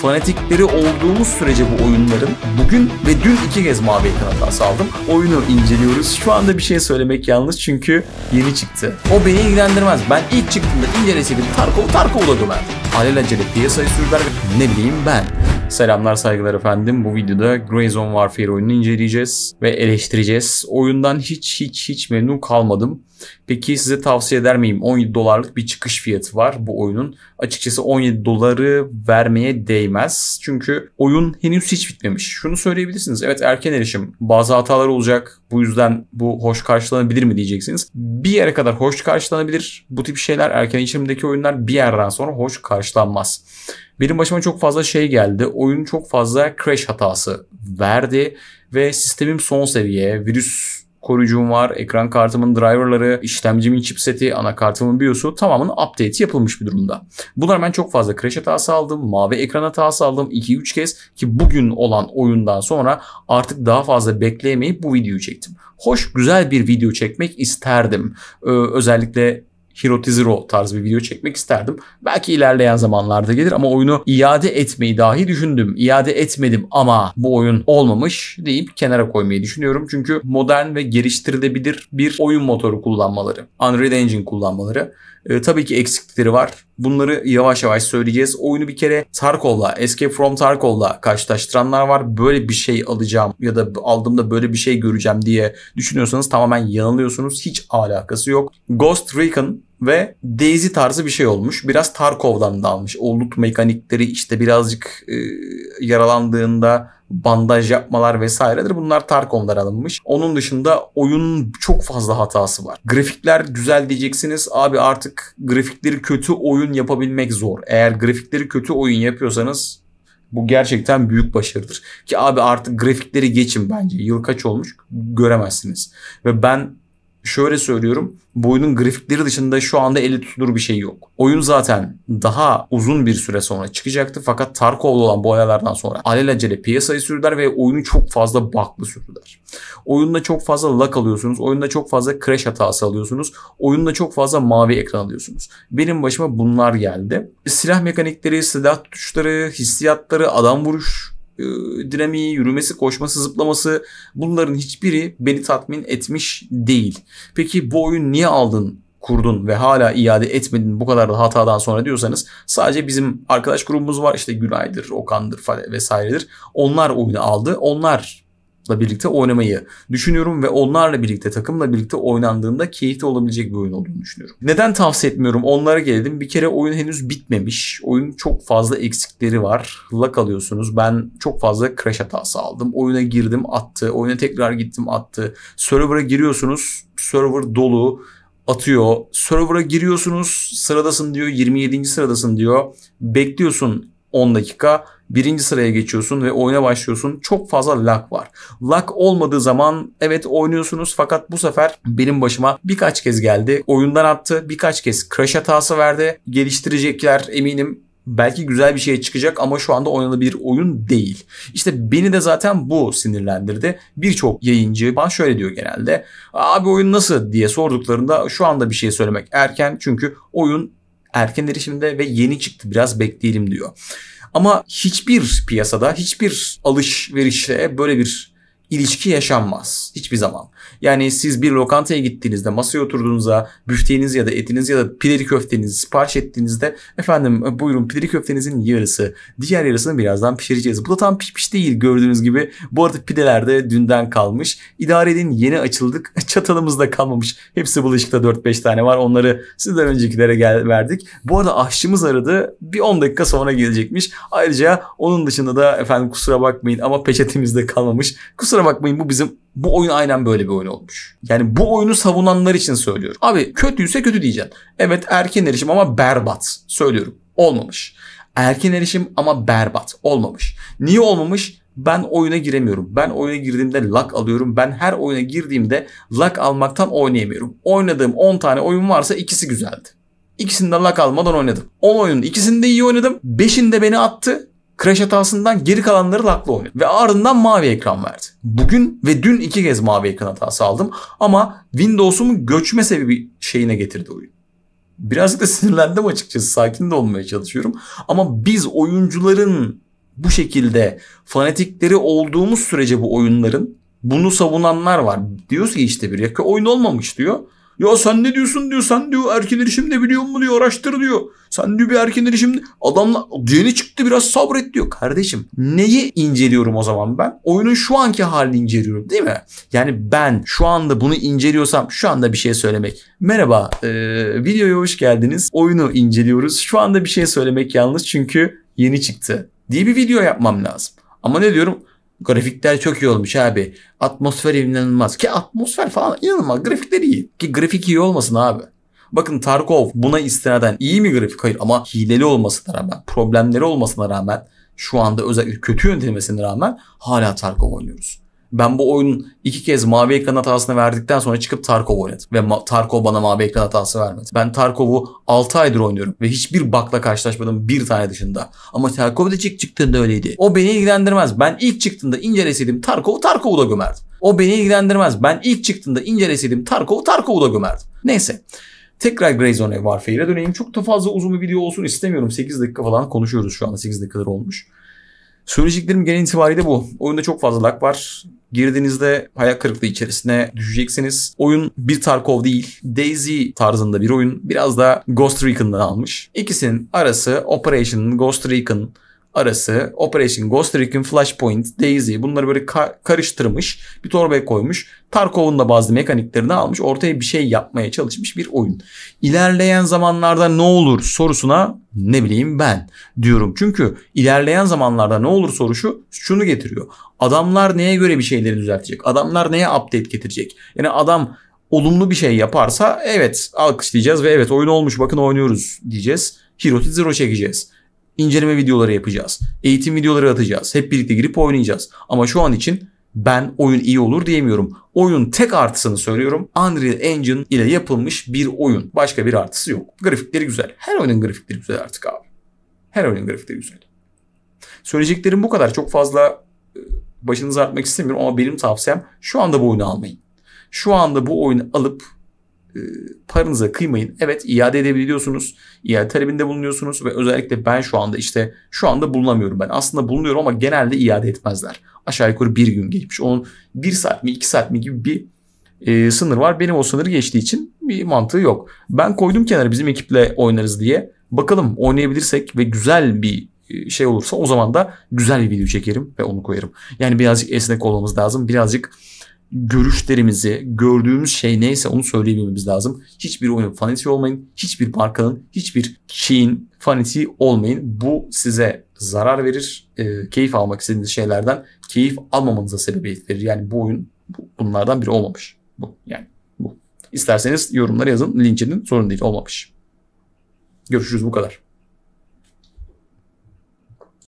fanatikleri olduğumuz sürece bu oyunların bugün ve dün iki kez mavi ekran hatası aldım. Oyunu inceliyoruz. Şu anda bir şey söylemek yalnız çünkü yeni çıktı. O beni ilgilendirmez. Ben ilk çıktığımda inceleseydim Tarkov Tarkov'da döverdim. Alelacele piyasayı sürdüler ve ne bileyim ben. Selamlar saygılar efendim. Bu videoda Greyzone Warfare oyununu inceleyeceğiz ve eleştireceğiz. Oyundan hiç hiç hiç memnun kalmadım. Peki size tavsiye eder miyim? 17 dolarlık bir çıkış fiyatı var bu oyunun. Açıkçası 17 doları vermeye değmez. Çünkü oyun henüz hiç bitmemiş. Şunu söyleyebilirsiniz. Evet erken erişim. Bazı hatalar olacak. Bu yüzden bu hoş karşılanabilir mi diyeceksiniz. Bir yere kadar hoş karşılanabilir. Bu tip şeyler erken erişimdeki oyunlar bir yerden sonra hoş karşılanmaz. Benim başıma çok fazla şey geldi. Oyun çok fazla crash hatası verdi ve sistemim son seviye, virüs koruyucum var, ekran kartımın driverları, işlemcimin chipseti, anakartımın BIOS'u tamamının update'i yapılmış bir durumda. Bunlar ben çok fazla crash hatası aldım, mavi ekran hatası aldım 2-3 kez ki bugün olan oyundan sonra artık daha fazla bekleyemeyip bu videoyu çektim. Hoş güzel bir video çekmek isterdim. Ee, özellikle Hiroti Zero tarzı bir video çekmek isterdim. Belki ilerleyen zamanlarda gelir ama oyunu iade etmeyi dahi düşündüm. İade etmedim ama bu oyun olmamış deyip kenara koymayı düşünüyorum. Çünkü modern ve geliştirilebilir bir oyun motoru kullanmaları, Unreal Engine kullanmaları e, tabii ki eksiklikleri var. Bunları yavaş yavaş söyleyeceğiz. Oyunu bir kere Tarkov'la, Escape from Tarkov'la karşılaştıranlar var. Böyle bir şey alacağım ya da aldığımda böyle bir şey göreceğim diye düşünüyorsanız tamamen yanılıyorsunuz. Hiç alakası yok. Ghost Recon ve Daisy tarzı bir şey olmuş. Biraz Tarkov'dan da almış. O loot mekanikleri işte birazcık e, yaralandığında bandaj yapmalar vesairedir. Bunlar Tarkov'dan alınmış. Onun dışında oyunun çok fazla hatası var. Grafikler güzel diyeceksiniz. Abi artık grafikleri kötü oyun yapabilmek zor. Eğer grafikleri kötü oyun yapıyorsanız bu gerçekten büyük başarıdır. Ki abi artık grafikleri geçin bence. Yıl kaç olmuş göremezsiniz. Ve ben şöyle söylüyorum. Bu oyunun grafikleri dışında şu anda eli tutulur bir şey yok. Oyun zaten daha uzun bir süre sonra çıkacaktı fakat Tarkov'da olan bu olaylardan sonra alelacele piyasayı sürdüler ve oyunu çok fazla baklı sürdüler. Oyunda çok fazla lag alıyorsunuz. Oyunda çok fazla crash hatası alıyorsunuz. Oyunda çok fazla mavi ekran alıyorsunuz. Benim başıma bunlar geldi. Silah mekanikleri, silah tuşları, hissiyatları, adam vuruş ee, dinamiği, yürümesi, koşması, zıplaması bunların hiçbiri beni tatmin etmiş değil. Peki bu oyun niye aldın kurdun ve hala iade etmedin bu kadar da hatadan sonra diyorsanız sadece bizim arkadaş grubumuz var işte Günay'dır, Okan'dır vesaire vesairedir. Onlar oyunu aldı. Onlar birlikte oynamayı düşünüyorum ve onlarla birlikte takımla birlikte oynandığında keyifli olabilecek bir oyun olduğunu düşünüyorum. Neden tavsiye etmiyorum? Onlara geldim Bir kere oyun henüz bitmemiş. Oyun çok fazla eksikleri var. Lak alıyorsunuz. Ben çok fazla crash hatası aldım. Oyuna girdim attı. Oyuna tekrar gittim attı. Server'a giriyorsunuz. Server dolu atıyor. Server'a giriyorsunuz sıradasın diyor 27. sıradasın diyor. Bekliyorsun 10 dakika birinci sıraya geçiyorsun ve oyuna başlıyorsun. Çok fazla lag var. Lag olmadığı zaman evet oynuyorsunuz fakat bu sefer benim başıma birkaç kez geldi. Oyundan attı, birkaç kez crash hatası verdi. Geliştirecekler eminim belki güzel bir şey çıkacak ama şu anda oynanabilir oyun değil. İşte beni de zaten bu sinirlendirdi. Birçok yayıncı bana şöyle diyor genelde. Abi oyun nasıl diye sorduklarında şu anda bir şey söylemek erken çünkü oyun erken erişimde ve yeni çıktı biraz bekleyelim diyor. Ama hiçbir piyasada, hiçbir alışverişte böyle bir ilişki yaşanmaz hiçbir zaman. Yani siz bir lokantaya gittiğinizde, masaya oturduğunuzda büfteğiniz ya da etiniz ya da pideli köftenizi sipariş ettiğinizde efendim e, buyurun pideli köftenizin yarısı, diğer yarısını birazdan pişireceğiz. Bu da tam pişmiş değil gördüğünüz gibi. Bu arada pideler de dünden kalmış. İdare edin yeni açıldık. Çatalımız da kalmamış. Hepsi bulaşıkta 4-5 tane var. Onları sizden öncekilere gel verdik. Bu arada aşçımız aradı. Bir 10 dakika sonra gelecekmiş. Ayrıca onun dışında da efendim kusura bakmayın ama de kalmamış. Kusura kusura bakmayın bu bizim bu oyun aynen böyle bir oyun olmuş. Yani bu oyunu savunanlar için söylüyorum. Abi kötüyse kötü diyeceksin. Evet erken erişim ama berbat. Söylüyorum. Olmamış. Erken erişim ama berbat. Olmamış. Niye olmamış? Ben oyuna giremiyorum. Ben oyuna girdiğimde lak alıyorum. Ben her oyuna girdiğimde lak almaktan oynayamıyorum. Oynadığım 10 tane oyun varsa ikisi güzeldi. İkisinde lak almadan oynadım. 10 oyunun ikisinde iyi oynadım. 5'inde beni attı crash hatasından geri kalanları laklı oynadı. Ve ardından mavi ekran verdi. Bugün ve dün iki kez mavi ekran hatası aldım ama Windows'umu göçme sebebi şeyine getirdi oyun. Birazcık da sinirlendim açıkçası. Sakin de olmaya çalışıyorum. Ama biz oyuncuların bu şekilde fanatikleri olduğumuz sürece bu oyunların bunu savunanlar var. Diyoruz ki işte bir yakı oyun olmamış diyor. Ya sen ne diyorsun diyor. Sen diyor erken erişim ne biliyor mu diyor. Araştır diyor. Sen diyor bir erken erişim adamla yeni çıktı biraz sabret diyor. Kardeşim neyi inceliyorum o zaman ben? Oyunun şu anki halini inceliyorum değil mi? Yani ben şu anda bunu inceliyorsam şu anda bir şey söylemek. Merhaba e, videoya hoş geldiniz. Oyunu inceliyoruz. Şu anda bir şey söylemek yalnız çünkü yeni çıktı diye bir video yapmam lazım. Ama ne diyorum? Grafikler çok iyi olmuş abi. Atmosfer inanılmaz. Ki atmosfer falan inanılmaz. Grafikler iyi. Ki grafik iyi olmasın abi. Bakın Tarkov buna istinaden iyi mi grafik? Hayır ama hileli olmasına rağmen, problemleri olmasına rağmen şu anda özel kötü yönetilmesine rağmen hala Tarkov oynuyoruz ben bu oyunun iki kez mavi ekran hatasını verdikten sonra çıkıp Tarkov oynadım. Ve Ma- Tarkov bana mavi ekran hatası vermedi. Ben Tarkov'u 6 aydır oynuyorum ve hiçbir bakla karşılaşmadım bir tane dışında. Ama Tarkov da çık çıktığında öyleydi. O beni ilgilendirmez. Ben ilk çıktığında inceleseydim Tarkov'u Tarkov'u da gömerdim. O beni ilgilendirmez. Ben ilk çıktığında inceleseydim Tarkov'u Tarkov'u da gömerdim. Neyse. Tekrar Greyzone Warfare'e döneyim. Çok da fazla uzun bir video olsun istemiyorum. 8 dakika falan konuşuyoruz şu anda. 8 dakikalar olmuş. Söyleyeceklerim genel itibariyle bu. Oyunda çok fazla lag var. Girdiğinizde hayal kırıklığı içerisine düşeceksiniz. Oyun bir Tarkov değil, Daisy tarzında bir oyun. Biraz da Ghost Recon'dan almış. İkisinin arası Operation Ghost Recon arası Operation Ghost Recon, Flashpoint, DayZ bunları böyle ka- karıştırmış bir torbaya koymuş. Tarkov'un da bazı mekaniklerini almış ortaya bir şey yapmaya çalışmış bir oyun. İlerleyen zamanlarda ne olur sorusuna ne bileyim ben diyorum. Çünkü ilerleyen zamanlarda ne olur sorusu şunu getiriyor. Adamlar neye göre bir şeyleri düzeltecek? Adamlar neye update getirecek? Yani adam olumlu bir şey yaparsa evet alkışlayacağız ve evet oyun olmuş bakın oynuyoruz diyeceğiz. Hero to Zero çekeceğiz inceleme videoları yapacağız. Eğitim videoları atacağız. Hep birlikte girip oynayacağız. Ama şu an için ben oyun iyi olur diyemiyorum. Oyun tek artısını söylüyorum. Unreal Engine ile yapılmış bir oyun. Başka bir artısı yok. Grafikleri güzel. Her oyunun grafikleri güzel artık abi. Her oyunun grafikleri güzel. Söyleyeceklerim bu kadar. Çok fazla e, başınızı artmak istemiyorum ama benim tavsiyem şu anda bu oyunu almayın. Şu anda bu oyunu alıp ee, paranıza kıymayın. Evet iade edebiliyorsunuz. İade talebinde bulunuyorsunuz ve özellikle ben şu anda işte şu anda bulunamıyorum ben. Aslında bulunuyorum ama genelde iade etmezler. Aşağı yukarı bir gün geçmiş. Onun bir saat mi iki saat mi gibi bir e, sınır var. Benim o sınırı geçtiği için bir mantığı yok. Ben koydum kenara bizim ekiple oynarız diye. Bakalım oynayabilirsek ve güzel bir e, şey olursa o zaman da güzel bir video çekerim ve onu koyarım. Yani birazcık esnek olmamız lazım. Birazcık görüşlerimizi, gördüğümüz şey neyse onu söyleyebilmemiz lazım. Hiçbir oyun fanatiği olmayın. Hiçbir markanın, hiçbir şeyin fanatiği olmayın. Bu size zarar verir. E, keyif almak istediğiniz şeylerden keyif almamanıza sebebiyet verir. Yani bu oyun bu, bunlardan biri olmamış. Bu yani bu. İsterseniz yorumlara yazın. LinkedIn sorun değil olmamış. Görüşürüz bu kadar.